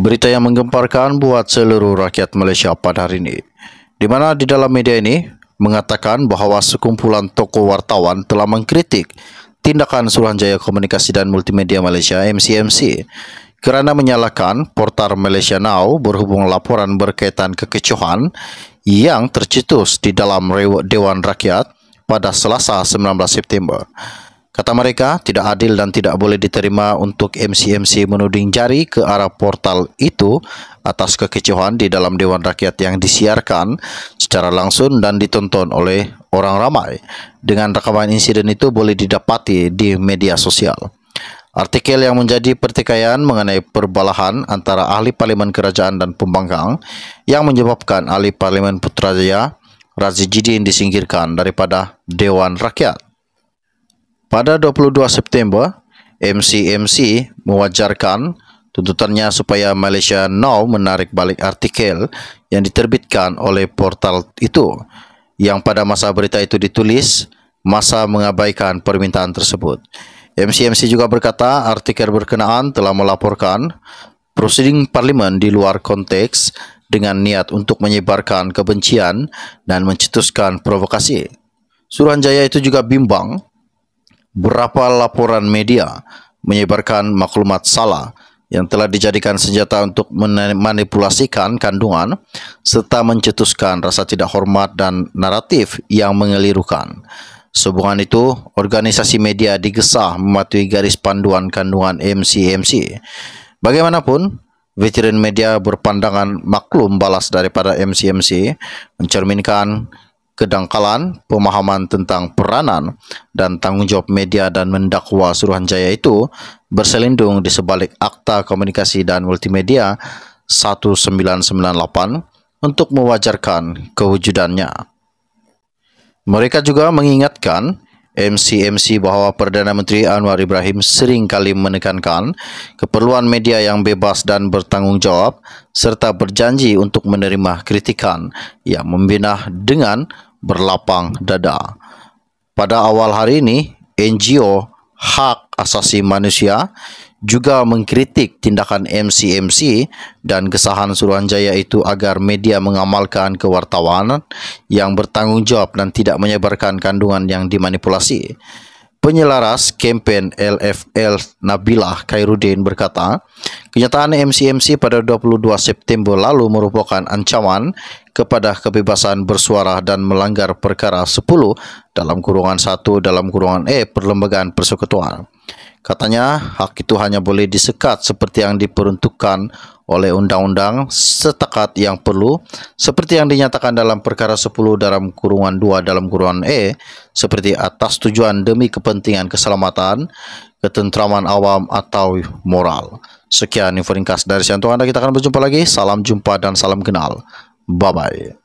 Berita yang menggemparkan buat seluruh rakyat Malaysia pada hari ini, di mana di dalam media ini mengatakan bahwa sekumpulan tokoh wartawan telah mengkritik tindakan Suruhanjaya Komunikasi dan Multimedia Malaysia MCMC kerana menyalahkan portal Malaysia Now berhubung laporan berkaitan kekecohan yang tercetus di dalam Dewan Rakyat pada Selasa 19 September. Kata mereka, tidak adil dan tidak boleh diterima untuk MCMC mc menuding jari ke arah portal itu atas kekecohan di dalam Dewan Rakyat yang disiarkan secara langsung dan ditonton oleh orang ramai. Dengan rekaman insiden itu boleh didapati di media sosial. Artikel yang menjadi pertikaian mengenai perbalahan antara ahli parlimen kerajaan dan pembangkang yang menyebabkan ahli parlimen Putrajaya Razijidin disingkirkan daripada Dewan Rakyat. Pada 22 September, MCMC mewajarkan tuntutannya supaya Malaysia Now menarik balik artikel yang diterbitkan oleh portal itu yang pada masa berita itu ditulis masa mengabaikan permintaan tersebut. MCMC juga berkata artikel berkenaan telah melaporkan proceeding parlimen di luar konteks dengan niat untuk menyebarkan kebencian dan mencetuskan provokasi. Suruhanjaya itu juga bimbang berapa laporan media menyebarkan maklumat salah yang telah dijadikan senjata untuk memanipulasikan kandungan serta mencetuskan rasa tidak hormat dan naratif yang mengelirukan. Sehubungan itu, organisasi media digesah mematuhi garis panduan kandungan MCMC. Bagaimanapun, veteran media berpandangan maklum balas daripada MCMC mencerminkan kedangkalan pemahaman tentang peranan dan tanggung jawab media dan mendakwa Suruhanjaya itu berselindung di sebalik Akta Komunikasi dan Multimedia 1998 untuk mewajarkan kewujudannya. Mereka juga mengingatkan MCMC bahwa Perdana Menteri Anwar Ibrahim sering kali menekankan keperluan media yang bebas dan bertanggung jawab serta berjanji untuk menerima kritikan yang membina dengan berlapang dada. Pada awal hari ini, NGO Hak Asasi Manusia juga mengkritik tindakan MCMC dan kesahan Suruhanjaya itu agar media mengamalkan kewartawanan yang bertanggungjawab dan tidak menyebarkan kandungan yang dimanipulasi. Penyelaras kempen LFL Nabila Khairuddin berkata, kenyataan MCMC pada 22 September lalu merupakan ancaman kepada kebebasan bersuara dan melanggar perkara 10 dalam kurungan 1 dalam kurungan E Perlembagaan Persekutuan. Katanya, hak itu hanya boleh disekat seperti yang diperuntukkan oleh undang-undang setekat yang perlu, seperti yang dinyatakan dalam perkara 10 dalam kurungan 2 dalam kurungan E, seperti atas tujuan demi kepentingan keselamatan, ketentraman awam atau moral. Sekian info ringkas dari saya Anda. Kita akan berjumpa lagi. Salam jumpa dan salam kenal. Bye-bye.